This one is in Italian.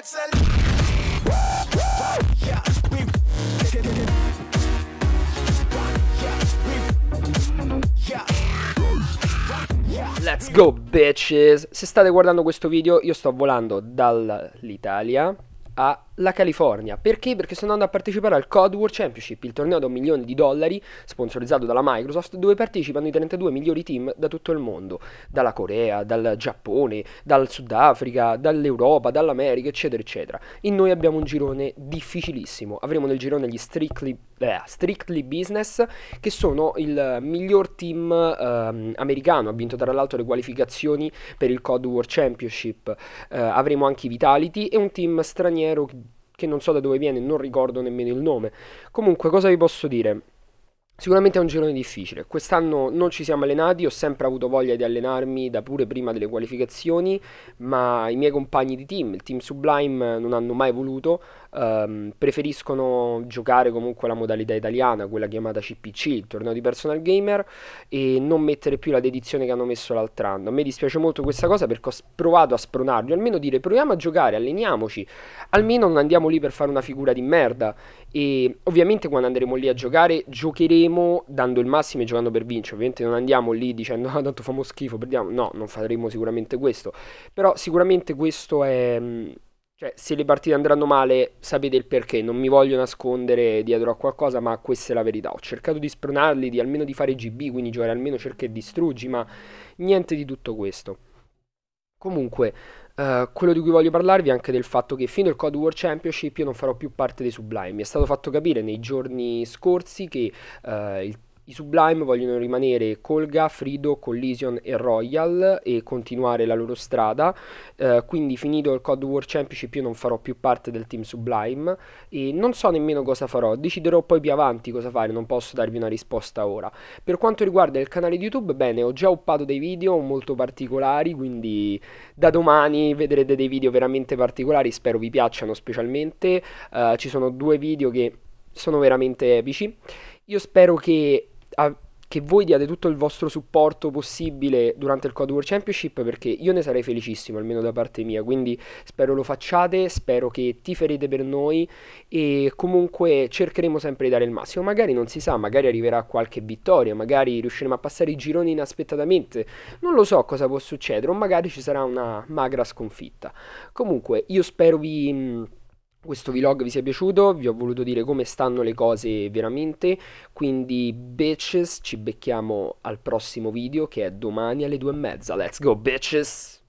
piazza Let's go bitches! Se state guardando questo video io sto volando dall'Italia a la California. Perché? Perché sto andando a partecipare al Cod War Championship, il torneo da un milione di dollari sponsorizzato dalla Microsoft, dove partecipano i 32 migliori team da tutto il mondo, dalla Corea, dal Giappone, dal Sudafrica, dall'Europa, dall'America, eccetera, eccetera. In noi abbiamo un girone difficilissimo. Avremo nel girone gli Strictly, eh, Strictly Business, che sono il miglior team eh, americano, ha vinto tra l'altro le qualificazioni per il Cod War Championship. Eh, avremo anche i Vitality e un team straniero che non so da dove viene, non ricordo nemmeno il nome. Comunque, cosa vi posso dire? Sicuramente è un girone difficile, quest'anno non ci siamo allenati, ho sempre avuto voglia di allenarmi da pure prima delle qualificazioni, ma i miei compagni di team, il team Sublime, non hanno mai voluto, ehm, preferiscono giocare comunque la modalità italiana, quella chiamata CPC, il torneo di personal gamer, e non mettere più la dedizione che hanno messo l'altro anno. A me dispiace molto questa cosa perché ho provato a spronarli, almeno dire proviamo a giocare, alleniamoci, almeno non andiamo lì per fare una figura di merda. E ovviamente quando andremo lì a giocare giocheremo faremo dando il massimo e giocando per vincere. Ovviamente non andiamo lì dicendo ah, tanto famo schifo, perdiamo. No, non faremo sicuramente questo. Però sicuramente questo è... Mm, cioè, se le partite andranno male, sapete il perché. Non mi voglio nascondere dietro a qualcosa, ma questa è la verità. Ho cercato di spronarli, di almeno di fare GB, quindi giocare almeno cerca e distruggi, ma niente di tutto questo. Comunque, eh, quello di cui voglio parlarvi è anche del fatto che fino al Code War Championship io non farò più parte dei Sublime. Mi è stato fatto capire nei giorni scorsi che eh, il i Sublime vogliono rimanere Colga, Frido, Collision e Royal e continuare la loro strada, eh, quindi finito il Code War Championship io non farò più parte del team Sublime e non so nemmeno cosa farò, deciderò poi più avanti cosa fare, non posso darvi una risposta ora. Per quanto riguarda il canale di YouTube, bene, ho già uppato dei video molto particolari, quindi da domani vedrete dei video veramente particolari, spero vi piacciono specialmente, eh, ci sono due video che sono veramente epici. Io spero che a, che voi diate tutto il vostro supporto possibile durante il Quad World Championship perché io ne sarei felicissimo, almeno da parte mia, quindi spero lo facciate, spero che tiferete per noi e comunque cercheremo sempre di dare il massimo, magari non si sa, magari arriverà qualche vittoria, magari riusciremo a passare i gironi inaspettatamente, non lo so cosa può succedere o magari ci sarà una magra sconfitta. Comunque io spero vi questo vlog vi sia piaciuto, vi ho voluto dire come stanno le cose veramente, quindi bitches, ci becchiamo al prossimo video che è domani alle due e mezza, let's go bitches!